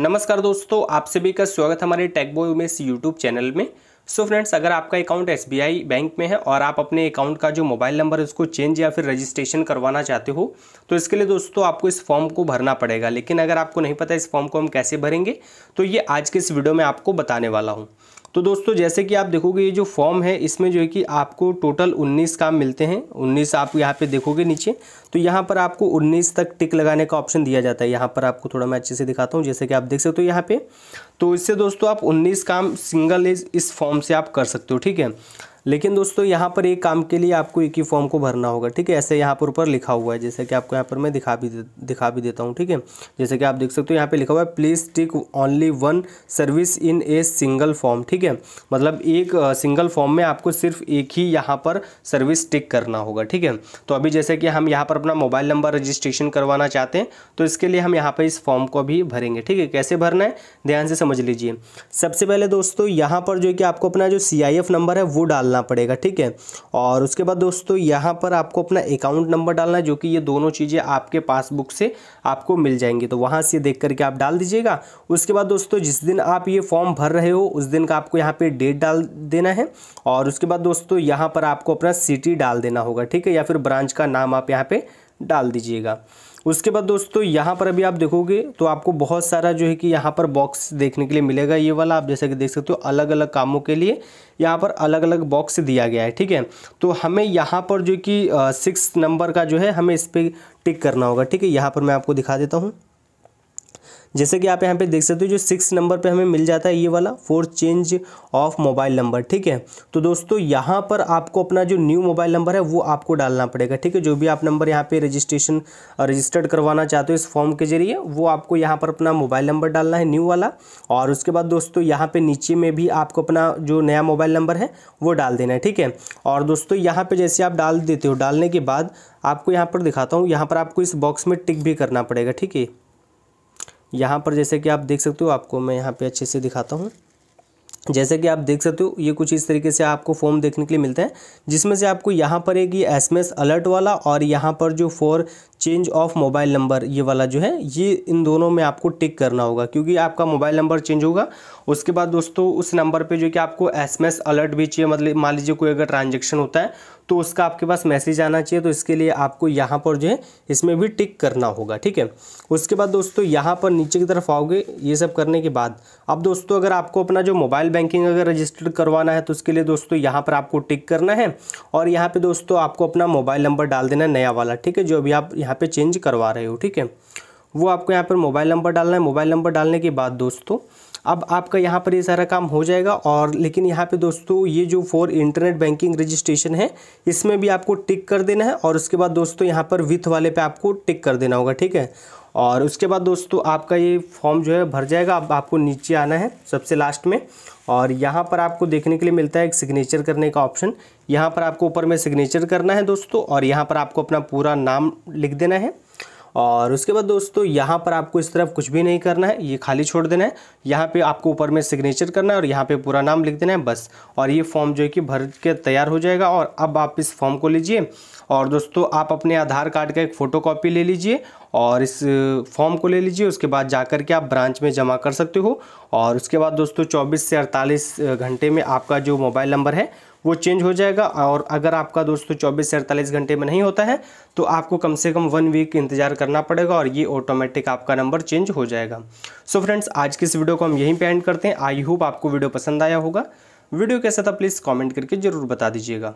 नमस्कार दोस्तों आप सभी का स्वागत हमारे टेकबॉय उमेस यूट्यूब चैनल में सो so फ्रेंड्स अगर आपका अकाउंट एस बैंक में है और आप अपने अकाउंट का जो मोबाइल नंबर है उसको चेंज या फिर रजिस्ट्रेशन करवाना चाहते हो तो इसके लिए दोस्तों आपको इस फॉर्म को भरना पड़ेगा लेकिन अगर आपको नहीं पता इस फॉर्म को हम कैसे भरेंगे तो ये आज के इस वीडियो में आपको बताने वाला हूँ तो दोस्तों जैसे कि आप देखोगे ये जो फॉर्म है इसमें जो है कि आपको टोटल 19 काम मिलते हैं 19 आप यहाँ पे देखोगे नीचे तो यहाँ पर आपको 19 तक टिक लगाने का ऑप्शन दिया जाता है यहाँ पर आपको थोड़ा मैं अच्छे से दिखाता हूँ जैसे कि आप देख सकते हो यहाँ पे तो इससे दोस्तों आप उन्नीस काम सिंगल इस फॉर्म से आप कर सकते हो ठीक है लेकिन दोस्तों यहाँ पर एक काम के लिए आपको एक ही फॉर्म को भरना होगा ठीक है ऐसे यहाँ पर ऊपर लिखा हुआ है जैसे कि आपको यहाँ पर मैं दिखा भी दिखा भी देता हूँ ठीक है जैसे कि आप देख सकते हो यहाँ पे लिखा हुआ है please tick only one service in a single form ठीक है मतलब एक सिंगल फॉर्म में आपको सिर्फ एक ही यहाँ पर सर्विस टिक करना होगा ठीक है तो अभी जैसे कि हम यहाँ पर अपना मोबाइल नंबर रजिस्ट्रेशन करवाना चाहते हैं तो इसके लिए हम यहाँ पर इस फॉर्म को भी भरेंगे ठीक है कैसे भरना है ध्यान से समझ लीजिए सबसे पहले दोस्तों यहाँ पर जो कि आपको अपना जो सी नंबर है वो डालना डालना पड़ेगा ठीक है और उसके बाद दोस्तों यहाँ पर आपको अपना अकाउंट नंबर डालना है जो कि ये दोनों चीज़ें आपके पासबुक से आपको मिल जाएंगी तो वहाँ से देख करके आप डाल दीजिएगा उसके बाद दोस्तों जिस दिन आप ये फॉर्म भर रहे हो उस दिन का आपको यहाँ पर डेट डाल देना है और उसके बाद दोस्तों यहाँ पर आपको अपना सिटी डाल देना होगा ठीक है या फिर ब्रांच का नाम आप यहाँ पर डाल दीजिएगा उसके बाद दोस्तों यहाँ पर अभी आप देखोगे तो आपको बहुत सारा जो है कि यहाँ पर बॉक्स देखने के लिए मिलेगा ये वाला आप जैसे कि देख सकते हो अलग अलग कामों के लिए यहाँ पर अलग अलग बॉक्स दिया गया है ठीक है तो हमें यहाँ पर जो कि सिक्स नंबर का जो है हमें इस पर टिक करना होगा ठीक है यहाँ पर मैं आपको दिखा देता हूँ जैसे कि आप यहाँ पे देख सकते हो जो सिक्स नंबर पे हमें मिल जाता है ये वाला for change of mobile number ठीक है तो दोस्तों यहाँ पर आपको अपना जो न्यू मोबाइल नंबर है वो आपको डालना पड़ेगा ठीक है जो भी आप नंबर यहाँ पे रजिस्ट्रेशन रजिस्टर्ड करवाना चाहते हो इस फॉर्म के जरिए वो आपको यहाँ पर अपना मोबाइल नंबर डालना है न्यू वाला और उसके बाद दोस्तों यहाँ पर नीचे में भी आपको अपना जो नया मोबाइल नंबर है वो डाल देना है ठीक है और दोस्तों यहाँ पर जैसे आप डाल देते हो डालने के बाद आपको यहाँ पर दिखाता हूँ यहाँ पर आपको इस बॉक्स में टिक भी करना पड़ेगा ठीक है यहाँ पर जैसे कि आप देख सकते हो आपको मैं यहाँ पे अच्छे से दिखाता हूँ जैसे कि आप देख सकते हो ये कुछ इस तरीके से आपको फॉर्म देखने के लिए मिलता है जिसमें से आपको यहाँ पर एक ये एस अलर्ट वाला और यहाँ पर जो for change of mobile number ये वाला जो है ये इन दोनों में आपको टिक करना होगा क्योंकि आपका मोबाइल नंबर चेंज होगा उसके बाद दोस्तों उस नंबर पे जो कि आपको एसएमएस अलर्ट भी चाहिए मतलब मान लीजिए कोई अगर ट्रांजेक्शन होता है तो उसका आपके पास मैसेज आना चाहिए तो इसके लिए आपको यहाँ पर जो है इसमें भी टिक करना होगा ठीक है उसके बाद दोस्तों यहाँ पर नीचे की तरफ आओगे ये सब करने के बाद अब दोस्तों अगर आपको अपना जो मोबाइल बैंकिंग अगर रजिस्टर्ड करवाना है तो उसके लिए दोस्तों यहाँ पर आपको टिक करना है और यहाँ पर दोस्तों आपको अपना मोबाइल नंबर डाल देना है नया वाला ठीक है जो अभी आप यहाँ यहाँ पे चेंज करवा रहे हो ठीक है वो आपको यहाँ पर मोबाइल नंबर डालना है मोबाइल नंबर डालने के बाद दोस्तों अब आपका यहाँ पर ये यह सारा काम हो जाएगा और लेकिन यहाँ पे दोस्तों ये जो फोर इंटरनेट बैंकिंग रजिस्ट्रेशन है इसमें भी आपको टिक कर देना है और उसके बाद दोस्तों यहाँ पर विथ वाले पे आपको टिक कर देना होगा ठीक है और उसके बाद दोस्तों आपका ये फॉर्म जो है भर जाएगा अब आपको नीचे आना है सबसे लास्ट में और यहाँ पर आपको देखने के लिए मिलता है एक सिग्नेचर करने का ऑप्शन यहाँ पर आपको ऊपर में सिग्नेचर करना है दोस्तों और यहाँ पर आपको अपना पूरा नाम लिख देना है और उसके बाद दोस्तों यहाँ पर आपको इस तरफ कुछ भी नहीं करना है ये खाली छोड़ देना है यहाँ पे आपको ऊपर में सिग्नेचर करना है और यहाँ पे पूरा नाम लिख देना है बस और ये फॉर्म जो है कि भर के तैयार हो जाएगा और अब आप इस फॉर्म को लीजिए और दोस्तों आप अपने आधार कार्ड का एक फ़ोटो ले लीजिए और इस फॉर्म को ले लीजिए उसके बाद जा कर के आप ब्रांच में जमा कर सकते हो और उसके बाद दोस्तों 24 से 48 घंटे में आपका जो मोबाइल नंबर है वो चेंज हो जाएगा और अगर आपका दोस्तों 24 से 48 घंटे में नहीं होता है तो आपको कम से कम वन वीक इंतजार करना पड़ेगा और ये ऑटोमेटिक आपका नंबर चेंज हो जाएगा सो so फ्रेंड्स आज की इस वीडियो को हम यहीं पर एंड करते हैं आई होप आपको वीडियो पसंद आया होगा वीडियो कैसा था प्लीज़ कॉमेंट करके ज़रूर बता दीजिएगा